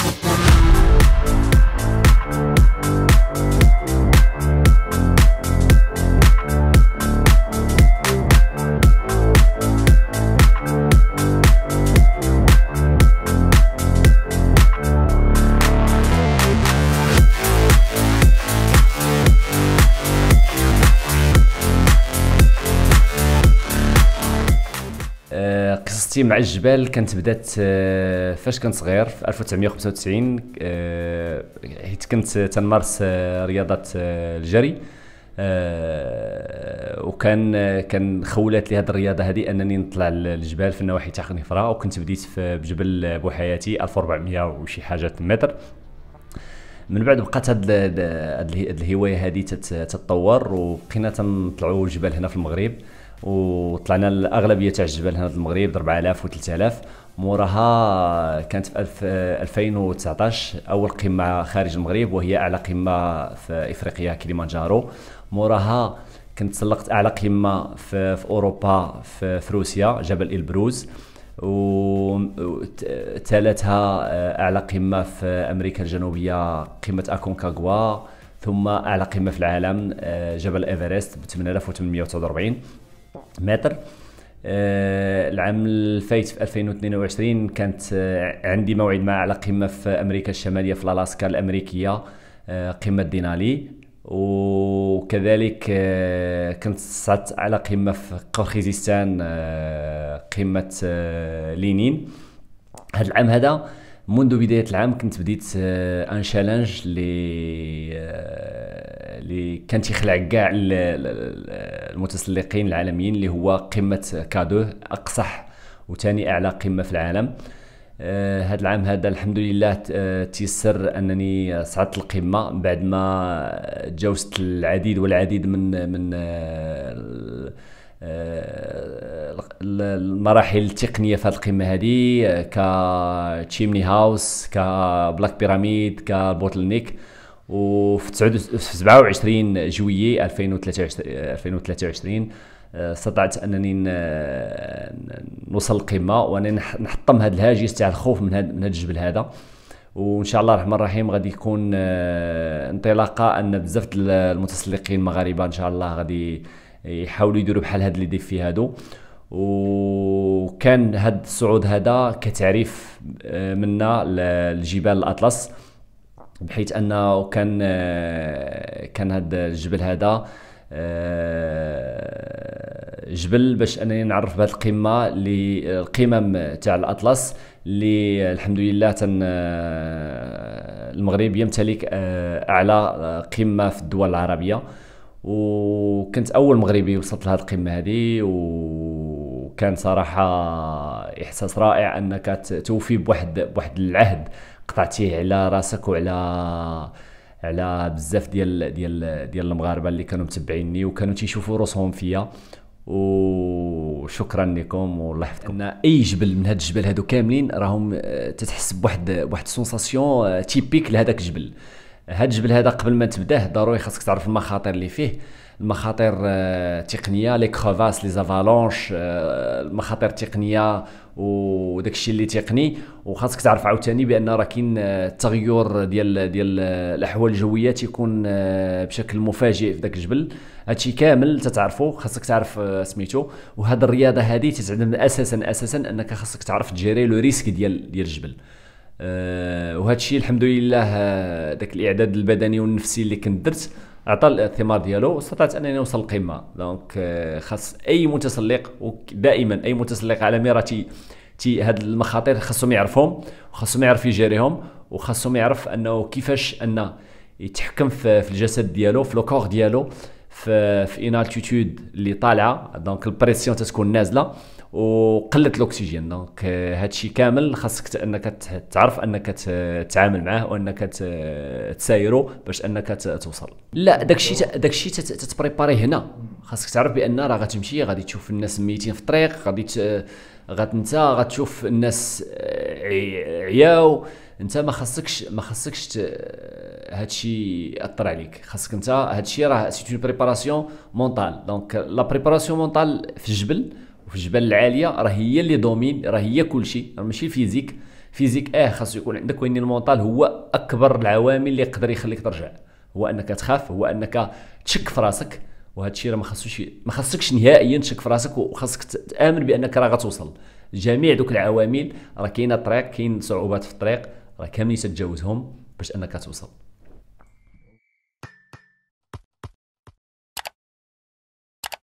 Thank you. قصتي مع الجبال كانت بدات آه، فاش كنت صغير في 1995 آه، حيت كنت تنمارس آه، رياضه الجري وكان كان خولات لي هذه الرياضه هذه انني نطلع للجبال في النواحي تاع خنيفره وكنت بديت في بجبل بوحياتي 1400 وشي حاجه متر من بعد بقات هاد الهوايه هذه تتطور وبقينا تنطلعوا الجبال هنا في المغرب وطلعنا الاغلبيه تاع الجبال هنا المغرب 4000 و 3000 موراها كانت في 2019 اول قمه خارج المغرب وهي اعلى قمه في افريقيا كليمانجارو موراها كنت تسلقت اعلى قمه في, في اوروبا في, في روسيا جبل البروز وتالتها آه، اعلى قمه في امريكا الجنوبيه قمه اكونكاغوا ثم اعلى قمه في العالم آه، جبل ايفرست ب 8849 متر آه، العام الفايت في 2022 كانت آه، عندي موعد مع على قمه في امريكا الشماليه في الالاسكا الامريكيه آه، قمه دينالي وكذلك كنت صعدت على قمه في قرخيزستان قمه لينين هذا العام هذا منذ بدايه العام كنت بديت ان شالنج اللي كان تيخلع كاع المتسلقين العالميين اللي هو قمه كادو اقصح وثاني اعلى قمه في العالم هذا آه، العام هذا الحمد لله آه، تيسر انني صعدت القمه بعد ما تجاوزت العديد والعديد من من آه، المراحل التقنيه في هذه القمه هذه كتشيمني هاوس كبلاك بيراميد كبوتل نيك وفي 27 جويي 2023 آه، استطعت انني نوصل القمه وانا نحطم هذا الهاجس تاع الخوف من هذا من الجبل هذا وان شاء الله الرحمن الرحيم غادي يكون آه، انطلاقه ان بزاف المتسلقين المغاربه ان شاء الله غادي يحاولوا يديروا بحال هاد لي في هادو وكان هاد الصعود هذا كتعريف آه، منا لجبال الاطلس بحيث انه كان كان هذا الجبل هذا جبل باش انني نعرف بهذه القمه اللي القمم تاع الاطلس اللي الحمد لله تن المغرب يمتلك اعلى قمه في الدول العربيه وكنت اول مغربي وصلت لهذه القمه هذه وكان صراحه احساس رائع انك توفي بواحد بواحد العهد قطعتيه على راسك وعلى على بزاف ديال ديال ديال المغاربه اللي كانوا متبعيني وكانوا تيشوفوا راسهم فيا وشكرا لكم والله يحفظكم ان اي جبل من هاد الجبل هادو كاملين راهم آه، تتحس بواحد واحد سونساسيون تيبيك لهذاك الجبل هاد الجبل هذا قبل ما تبداه ضروري خاصك تعرف المخاطر اللي فيه المخاطر التقنيه لي كروفاس لي زافالونش المخاطر التقنيه وداك الشيء اللي تقني وخاصك تعرف عاوتاني بان راه كاين آه، التغير ديال ديال الاحوال الجويه تيكون آه، بشكل مفاجئ في ذاك الجبل هادشي كامل تتعرفو خاصك تعرف آه، سميتو وهاد الرياضه هذه تتعلم اساسا اساسا انك خاصك تعرف تجيري لو ريسك ديال ديال الجبل آه، وهذا الشيء الحمد لله ذاك آه، الاعداد البدني والنفسي اللي كنت درت عطى الثمار ديالو واستطعت انني نوصل القمه دونك آه، خاص اي متسلق دائما اي متسلق على ميراتي تي هاد المخاطر خاصهم يعرفهم وخاصهم يعرف يجاريهم وخاصهم يعرف انه كيفاش ان يتحكم في الجسد ديالو في لو كور ديالو في في انالتيتود اللي طالعه دونك البريسيون تتكون نازله وقلت الاكسجين دونك هادشي كامل خاصك انك تعرف انك تتعامل معاه وانك تسايرو باش انك توصل لا داكشي داكشي تتبريباري هنا خاصك تعرف بان راه غتمشي غادي تشوف الناس ميتين في الطريق غادي انت غتشوف الناس عياو انت ما خاصكش ما خاصكش هادشي ياثر عليك خاصك انت هادشي راه سي اون بريباراسيون مونطال دونك لا بريباراسيون مونطال في الجبل وفي الجبال العاليه راه هي اللي دومين راه هي كلشي راه ماشي الفيزيك فيزيك اه خاصو يكون عندك وين المونطال هو اكبر العوامل اللي يقدر يخليك ترجع هو انك تخاف هو انك تشك في راسك وهذا الشيء راه ما خاصوش ما خاصكش نهائيا تشك في راسك وخاصك تامن بانك راه غتوصل جميع دوك العوامل راه كاينه طريق كاين صعوبات في الطريق راه كاملين تتجاوزهم باش انك توصل